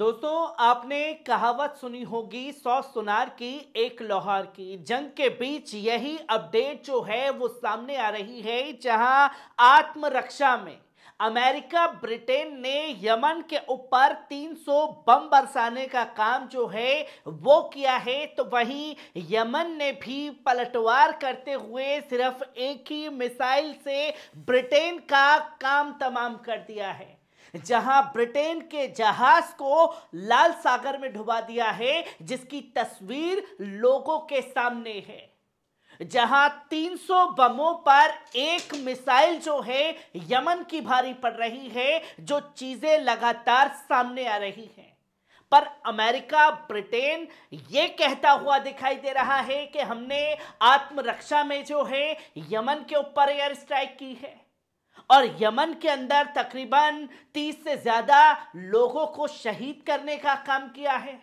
दोस्तों आपने कहावत सुनी होगी सौ सुनार की एक लोहार की जंग के बीच यही अपडेट जो है वो सामने आ रही है जहां आत्मरक्षा में अमेरिका ब्रिटेन ने यमन के ऊपर 300 बम बरसाने का काम जो है वो किया है तो वहीं यमन ने भी पलटवार करते हुए सिर्फ एक ही मिसाइल से ब्रिटेन का काम तमाम कर दिया है जहां ब्रिटेन के जहाज को लाल सागर में डुबा दिया है जिसकी तस्वीर लोगों के सामने है जहां 300 बमों पर एक मिसाइल जो है यमन की भारी पड़ रही है जो चीजें लगातार सामने आ रही हैं पर अमेरिका ब्रिटेन ये कहता हुआ दिखाई दे रहा है कि हमने आत्मरक्षा में जो है यमन के ऊपर एयर स्ट्राइक की है और यमन के अंदर तकरीबन 30 से ज्यादा लोगों को शहीद करने का काम किया है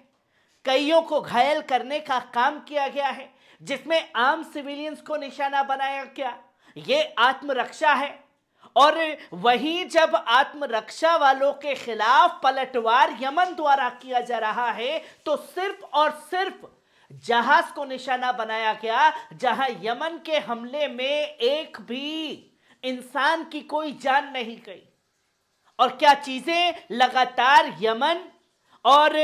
कईयों को घायल करने का काम किया गया है जिसमें आम सिविलियंस को निशाना बनाया गया ये आत्मरक्षा है और वहीं जब आत्मरक्षा वालों के खिलाफ पलटवार यमन द्वारा किया जा रहा है तो सिर्फ और सिर्फ जहाज को निशाना बनाया गया जहां यमन के हमले में एक भी इंसान की कोई जान नहीं गई और क्या चीजें लगातार यमन और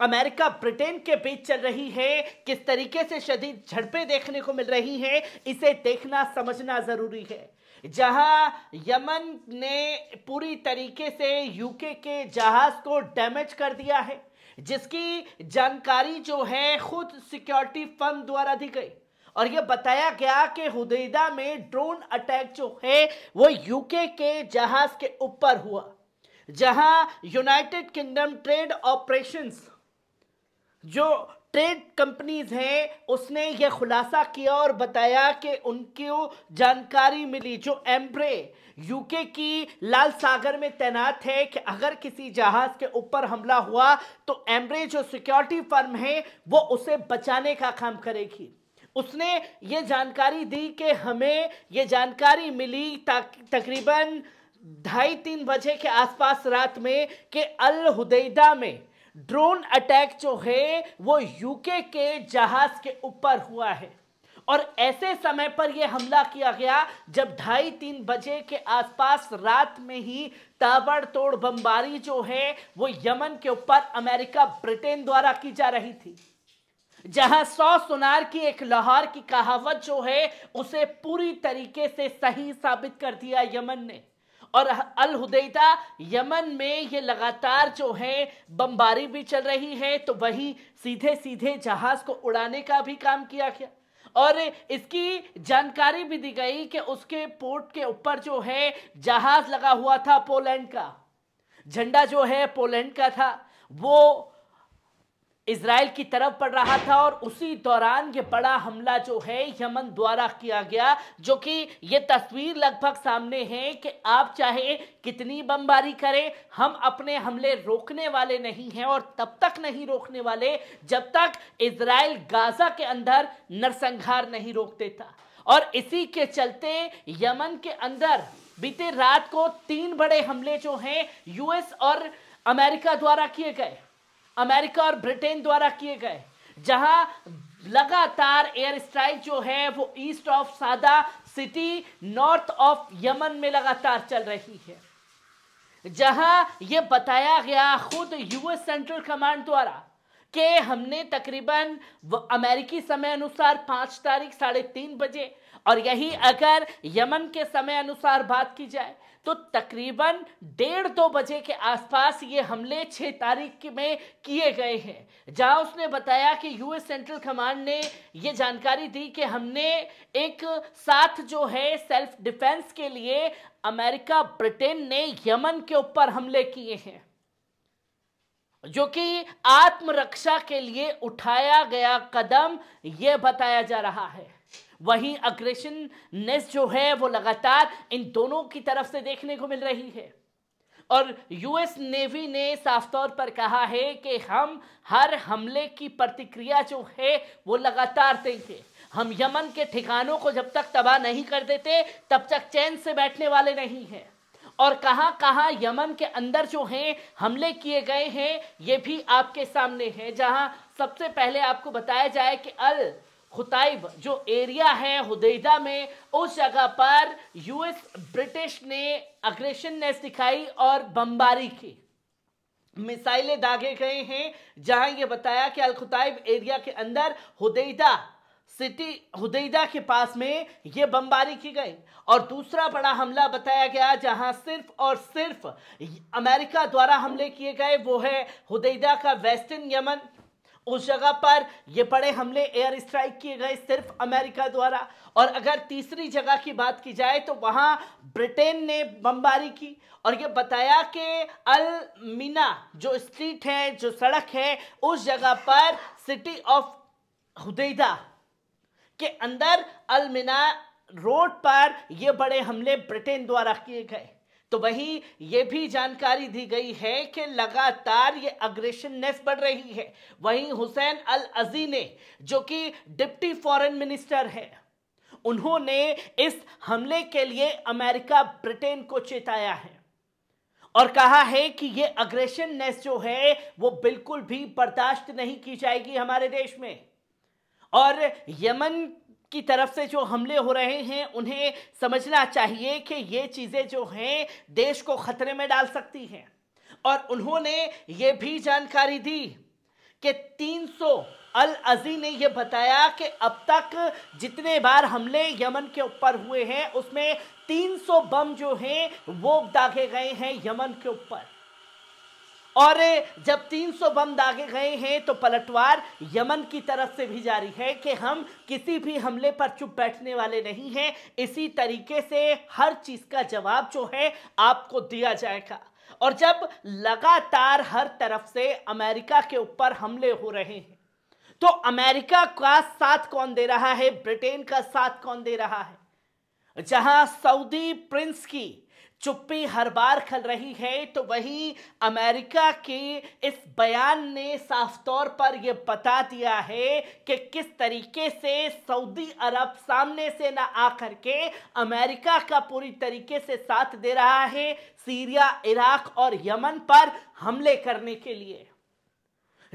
अमेरिका ब्रिटेन के बीच चल रही है किस तरीके से शदीद झड़पें देखने को मिल रही हैं इसे देखना समझना जरूरी है जहां यमन ने पूरी तरीके से यूके के जहाज को डैमेज कर दिया है जिसकी जानकारी जो है खुद सिक्योरिटी फर्म द्वारा दी गई और यह बताया गया कि हुदेदा में ड्रोन अटैक जो है वो यूके के जहाज के ऊपर हुआ जहां यूनाइटेड किंगडम ट्रेड ऑपरेशंस जो ट्रेड कंपनीज हैं उसने यह खुलासा किया और बताया कि उनको जानकारी मिली जो एम्ब्रे यूके की लाल सागर में तैनात है कि अगर किसी जहाज के ऊपर हमला हुआ तो एम्ब्रे जो सिक्योरिटी फर्म है वो उसे बचाने का काम करेगी उसने ये जानकारी दी कि हमें ये जानकारी मिली तकरीबन ढाई तीन बजे के आसपास रात में कि अल हुदैदा में ड्रोन अटैक जो है वो यूके के जहाज के ऊपर हुआ है और ऐसे समय पर यह हमला किया गया जब ढाई तीन बजे के आसपास रात में ही ताबड़तोड़ बमबारी जो है वो यमन के ऊपर अमेरिका ब्रिटेन द्वारा की जा रही थी जहां सौ सुनार की एक लाहौर की कहावत जो है उसे पूरी तरीके से सही साबित कर दिया यमन ने और अलहुदैदा यमन में ये लगातार जो है बमबारी भी चल रही है तो वहीं सीधे सीधे जहाज को उड़ाने का भी काम किया गया और इसकी जानकारी भी दी गई कि उसके पोर्ट के ऊपर जो है जहाज लगा हुआ था पोलैंड का झंडा जो है पोलैंड का था वो इसराइल की तरफ पड़ रहा था और उसी दौरान ये बड़ा हमला जो है यमन द्वारा किया गया जो कि ये तस्वीर लगभग सामने है कि आप चाहे कितनी बमबारी करें हम अपने हमले रोकने वाले नहीं हैं और तब तक नहीं रोकने वाले जब तक इसराइल गाजा के अंदर नरसंहार नहीं रोक देता और इसी के चलते यमन के अंदर बीते रात को तीन बड़े हमले जो हैं यूएस और अमेरिका द्वारा किए गए अमेरिका और ब्रिटेन द्वारा किए गए जहां लगातार एयर स्ट्राइक जो है वो east of Saada city north of Yemen में लगातार चल रही है जहां ये बताया गया खुद यूएस सेंट्रल कमांड द्वारा कि हमने तकरीबन अमेरिकी समय अनुसार पांच तारीख साढ़े तीन बजे और यही अगर यमन के समय अनुसार बात की जाए तो तकरीबन डेढ़ दो बजे के आसपास ये हमले छः तारीख में किए गए हैं जहां उसने बताया कि यूएस सेंट्रल कमांड ने ये जानकारी दी कि हमने एक साथ जो है सेल्फ डिफेंस के लिए अमेरिका ब्रिटेन ने यमन के ऊपर हमले किए हैं जो कि आत्मरक्षा के लिए उठाया गया कदम यह बताया जा रहा है वहीं अग्रेशननेस जो है वो लगातार इन दोनों की तरफ से देखने को मिल रही है और यूएस नेवी ने साफ तौर पर कहा है कि हम हर हमले की प्रतिक्रिया जो है वो लगातार देंगे हम यमन के ठिकानों को जब तक तबाह नहीं कर देते तब तक चैन से बैठने वाले नहीं हैं और कहाँ कहाँ यमन के अंदर जो हैं हमले किए गए हैं ये भी आपके सामने हैं जहाँ सबसे पहले आपको बताया जाए कि अल खुताइब जो एरिया है हुदैदा में उस जगह पर यूएस ब्रिटिश ने अग्रेशननेस दिखाई और बमबारी की मिसाइलें दागे गए हैं जहां ये बताया कि अलखुताइब एरिया के अंदर हुदेदा सिटी हदेदा के पास में ये बमबारी की गई और दूसरा बड़ा हमला बताया गया जहां सिर्फ और सिर्फ अमेरिका द्वारा हमले किए गए वो है हुदैदा का वेस्टर्न यमन उस जगह पर ये बड़े हमले एयर स्ट्राइक किए गए सिर्फ अमेरिका द्वारा और अगर तीसरी जगह की बात की जाए तो वहाँ ब्रिटेन ने बमबारी की और ये बताया कि अल मीना जो स्ट्रीट है जो सड़क है उस जगह पर सिटी ऑफ हुदैदा के अंदर मीना रोड पर ये बड़े हमले ब्रिटेन द्वारा किए गए तो वहीं ये भी जानकारी दी गई है कि लगातार ये अग्रेसिवनेस बढ़ रही है वहीं हुसैन अल अजी ने जो कि डिप्टी फॉरेन मिनिस्टर है उन्होंने इस हमले के लिए अमेरिका ब्रिटेन को चेताया है और कहा है कि ये अग्रेशननेस जो है वो बिल्कुल भी बर्दाश्त नहीं की जाएगी हमारे देश में और यमन की तरफ से जो हमले हो रहे हैं उन्हें समझना चाहिए कि ये चीज़ें जो हैं देश को ख़तरे में डाल सकती हैं और उन्होंने ये भी जानकारी दी कि 300 अल अजी ने यह बताया कि अब तक जितने बार हमले यमन के ऊपर हुए हैं उसमें 300 बम जो हैं वो दागे गए हैं यमन के ऊपर और जब 300 बम दागे गए हैं तो पलटवार यमन की तरफ से भी जारी है कि हम किसी भी हमले पर चुप बैठने वाले नहीं हैं इसी तरीके से हर चीज़ का जवाब जो है आपको दिया जाएगा और जब लगातार हर तरफ से अमेरिका के ऊपर हमले हो रहे हैं तो अमेरिका का साथ कौन दे रहा है ब्रिटेन का साथ कौन दे रहा है जहां सऊदी प्रिंस की चुप्पी हर बार खल रही है तो वही अमेरिका के इस बयान ने साफ तौर पर यह बता दिया है कि किस तरीके से सऊदी अरब सामने से ना आकर के अमेरिका का पूरी तरीके से साथ दे रहा है सीरिया इराक और यमन पर हमले करने के लिए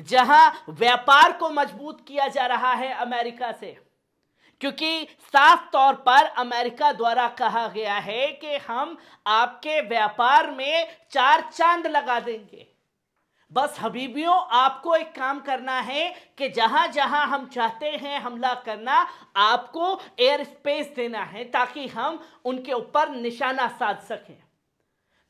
जहां व्यापार को मजबूत किया जा रहा है अमेरिका से क्योंकि साफ तौर पर अमेरिका द्वारा कहा गया है कि हम आपके व्यापार में चार चांद लगा देंगे बस हबीबियों आपको एक काम करना है कि जहां जहां हम चाहते हैं हमला करना आपको एयर स्पेस देना है ताकि हम उनके ऊपर निशाना साध सकें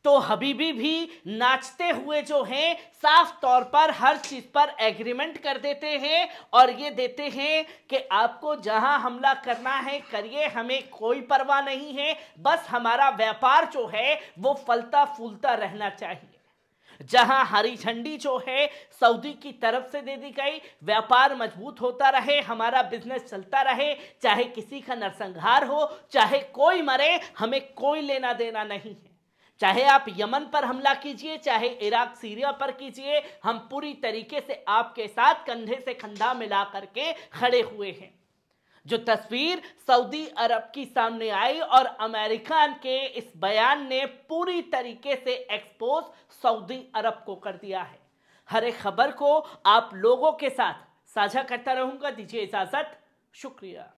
तो हबीबी भी नाचते हुए जो हैं साफ तौर पर हर चीज़ पर एग्रीमेंट कर देते हैं और ये देते हैं कि आपको जहां हमला करना है करिए हमें कोई परवाह नहीं है बस हमारा व्यापार जो है वो फलता फूलता रहना चाहिए जहां हरी झंडी जो है सऊदी की तरफ से दे दी गई व्यापार मजबूत होता रहे हमारा बिजनेस चलता रहे चाहे किसी का नरसंहार हो चाहे कोई मरे हमें कोई लेना देना नहीं है चाहे आप यमन पर हमला कीजिए चाहे इराक सीरिया पर कीजिए हम पूरी तरीके से आपके साथ कंधे से कंधा मिला करके खड़े हुए हैं जो तस्वीर सऊदी अरब की सामने आई और अमेरिका के इस बयान ने पूरी तरीके से एक्सपोज सऊदी अरब को कर दिया है हर एक खबर को आप लोगों के साथ साझा करता रहूंगा दीजिए इजाजत शुक्रिया